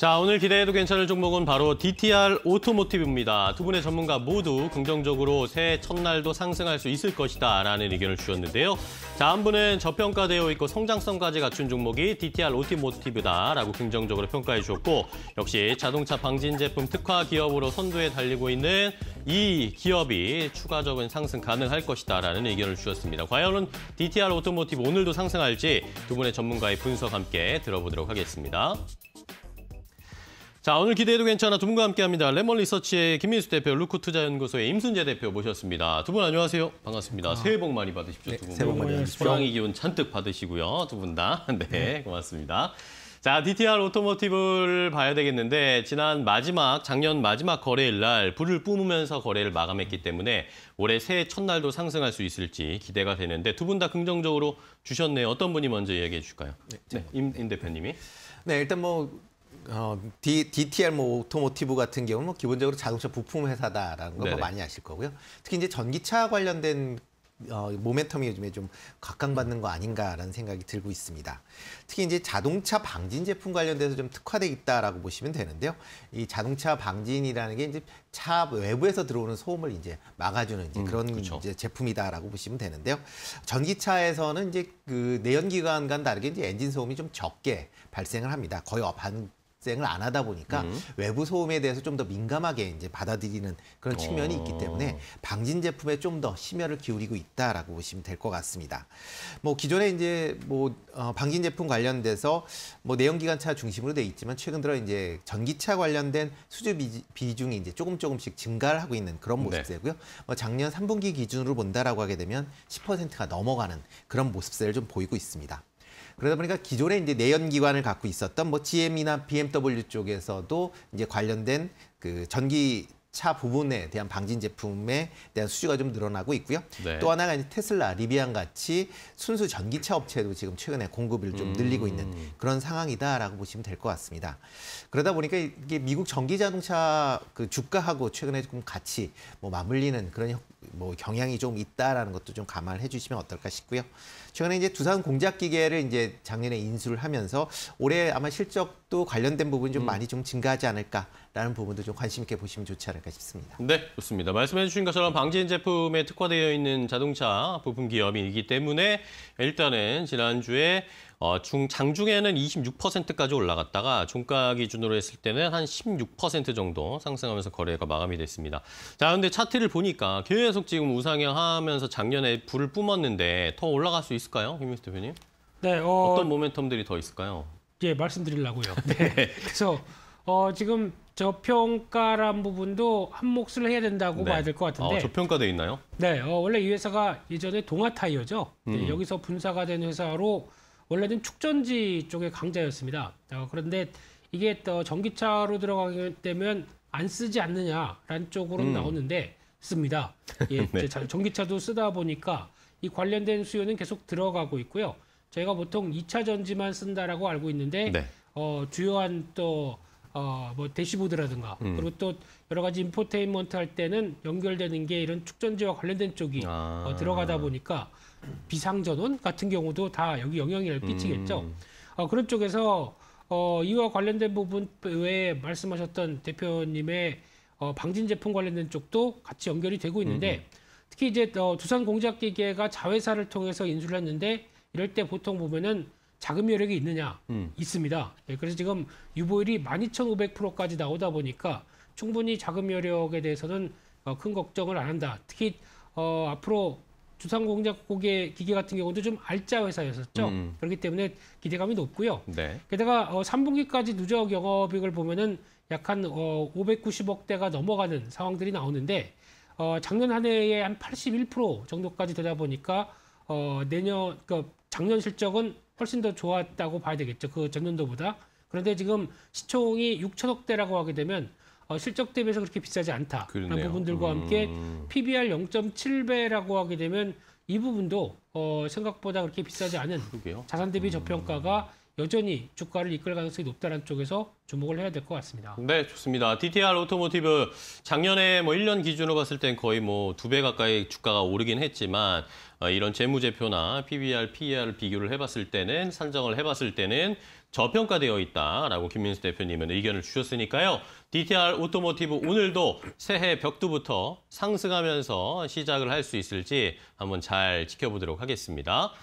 자, 오늘 기대해도 괜찮을 종목은 바로 DTR 오토모티브입니다. 두 분의 전문가 모두 긍정적으로 새해 첫날도 상승할 수 있을 것이다 라는 의견을 주셨는데요. 자, 한 분은 저평가되어 있고 성장성까지 갖춘 종목이 DTR 오토모티브다 라고 긍정적으로 평가해 주셨고 역시 자동차 방진 제품 특화 기업으로 선두에 달리고 있는 이 기업이 추가적인 상승 가능할 것이다 라는 의견을 주셨습니다. 과연 DTR 오토모티브 오늘도 상승할지 두 분의 전문가의 분석 함께 들어보도록 하겠습니다. 자, 오늘 기대해도 괜찮아 두 분과 함께합니다. 레몬 리서치의 김민수 대표, 루크투자연구소의 임순재 대표 모셨습니다. 두 분 안녕하세요. 반갑습니다. 아. 새해 복 많이 받으십시오. 네, 두 분. 새해 복 많이 받으십시오. 수강의 기운 잔뜩 받으시고요. 두 분 다. 네, 네, 고맙습니다. 자, DTR 오토모티브를 봐야 되겠는데 지난 마지막, 작년 마지막 거래일 날 불을 뿜으면서 거래를 마감했기 때문에 올해 새해 첫날도 상승할 수 있을지 기대가 되는데 두 분 다 긍정적으로 주셨네요. 어떤 분이 먼저 이야기해 주실까요? 네, 네 임, 임 대표님이. 네, 일단 뭐 어, D, DTR 뭐 오토모티브 같은 경우는 뭐 기본적으로 자동차 부품 회사다라는 거뭐 많이 아실 거고요. 특히 이제 전기차 관련된 어, 모멘텀이 요즘에 좀 각광받는 거 아닌가라는 생각이 들고 있습니다. 특히 이제 자동차 방진 제품 관련돼서 좀 특화돼 있다라고 보시면 되는데요. 이 자동차 방진이라는 게 이제 차 외부에서 들어오는 소음을 이제 막아주는 이제 음, 그런 그렇 이제 제품이다라고 보시면 되는데요. 전기차에서는 이제 그 내연기관과는 다르게 이제 엔진 소음이 좀 적게 발생을 합니다. 거의 반 발생을 안 하다 보니까 음. 외부 소음에 대해서 좀 더 민감하게 이제 받아들이는 그런 측면이 어. 있기 때문에 어. 방진 제품에 좀 더 심혈을 기울이고 있다라고 보시면 될 것 같습니다. 뭐 기존에 이제 뭐 어, 방진 제품 관련돼서 뭐 내연기관차 중심으로 돼 있지만 최근 들어 이제 전기차 관련된 수주 비중이 이제 조금 조금씩 증가를 하고 있는 그런 네. 모습이고요. 네. 뭐 작년 3분기 기준으로 본다라고 하게 되면 10%가 넘어가는 그런 모습세를 좀 보이고 있습니다. 그러다 보니까 기존에 이제 내연기관을 갖고 있었던 뭐 GM이나 BMW 쪽에서도 이제 관련된 그 전기 차 부분에 대한 방진 제품에 대한 수주가 좀 늘어나고 있고요. 네. 또 하나가 이제 테슬라, 리비안 같이 순수 전기차 업체도 지금 최근에 공급을 좀 늘리고 음. 있는 그런 상황이다라고 보시면 될 것 같습니다. 그러다 보니까 이게 미국 전기 자동차 그 주가하고 최근에 조금 같이 뭐 맞물리는 그런 뭐 경향이 좀 있다라는 것도 좀 감안해 주시면 어떨까 싶고요. 최근에 이제 두산 공작 기계를 이제 작년에 인수를 하면서 올해 아마 실적 또 관련된 부분이 좀 음. 많이 좀 증가하지 않을까라는 부분도 좀 관심 있게 보시면 좋지 않을까 싶습니다. 네, 좋습니다. 말씀해 주신 것처럼 방진 제품에 특화되어 있는 자동차 부품 기업이기 때문에 일단은 지난주에 어, 중, 장중에는 26%까지 올라갔다가 종가 기준으로 했을 때는 한 16% 정도 상승하면서 거래가 마감이 됐습니다. 자, 근데 차트를 보니까 계속 지금 우상향하면서 작년에 불을 뿜었는데 더 올라갈 수 있을까요? 김민수 대표님? 네, 어... 어떤 모멘텀들이 더 있을까요? 예, 말씀드리려고요. 네. 네. 그래서 어, 지금 저평가란 부분도 한 몫을 해야 된다고 네. 봐야 될 것 같은데. 어, 저평가돼 있나요? 네, 어, 원래 이 회사가 예전에 동아타이어죠. 네, 음. 네, 여기서 분사가 된 회사로 원래는 축전지 쪽의 강자였습니다. 어, 그런데 이게 또 전기차로 들어가게 되면 안 쓰지 않느냐라는 쪽으로 음. 나오는데 씁니다. 예, 네. 전기차도 쓰다 보니까 이 관련된 수요는 계속 들어가고 있고요. 저희가 보통 2차 전지만 쓴다라고 알고 있는데 네. 어, 주요한 또 어, 뭐 대시보드라든가 음. 그리고 또 여러 가지 인포테인먼트 할 때는 연결되는 게 이런 축전지와 관련된 쪽이 아. 어, 들어가다 보니까 비상전원 같은 경우도 다 여기 영향을 끼치겠죠. 음. 어, 그런 쪽에서 어, 이와 관련된 부분 외에 말씀하셨던 대표님의 어, 방진 제품 관련된 쪽도 같이 연결이 되고 있는데 음. 특히 이제 어, 두산 공작 기계가 자회사를 통해서 인수를 했는데 이럴 때 보통 보면은 자금 여력이 있느냐? 음. 있습니다. 네, 그래서 지금 유보율이 12,500%까지 나오다 보니까 충분히 자금 여력에 대해서는 어, 큰 걱정을 안 한다. 특히 어, 앞으로 주상공작 국의 기계 같은 경우도 좀 알짜 회사였었죠. 음, 음. 그렇기 때문에 기대감이 높고요. 네. 게다가 어, 3분기까지 누적 영업이익을 보면은 약한 어, 590억대가 넘어가는 상황들이 나오는데 어, 작년 한 해에 한 81% 정도까지 되다 보니까 어, 내년 그러니까 작년 실적은 훨씬 더 좋았다고 봐야 되겠죠. 그 전년도보다. 그런데 지금 시총이 6천억 대라고 하게 되면 어, 실적 대비해서 그렇게 비싸지 않다라는 그러네요. 부분들과 음. 함께 PBR 0.7배라고 하게 되면 이 부분도 어, 생각보다 그렇게 비싸지 않은 그러게요. 자산 대비 음. 저평가가 여전히 주가를 이끌 가능성이 높다는 쪽에서 주목을 해야 될 것 같습니다. 네, 좋습니다. DTR 오토모티브 작년에 뭐 1년 기준으로 봤을 땐 거의 뭐 두 배 가까이 주가가 오르긴 했지만 어, 이런 재무제표나 PBR, PER 비교를 해봤을 때는 산정을 해봤을 때는 저평가되어 있다라고 김민수 대표님은 의견을 주셨으니까요. DTR 오토모티브 오늘도 새해 벽두부터 상승하면서 시작을 할 수 있을지 한번 잘 지켜보도록 하겠습니다.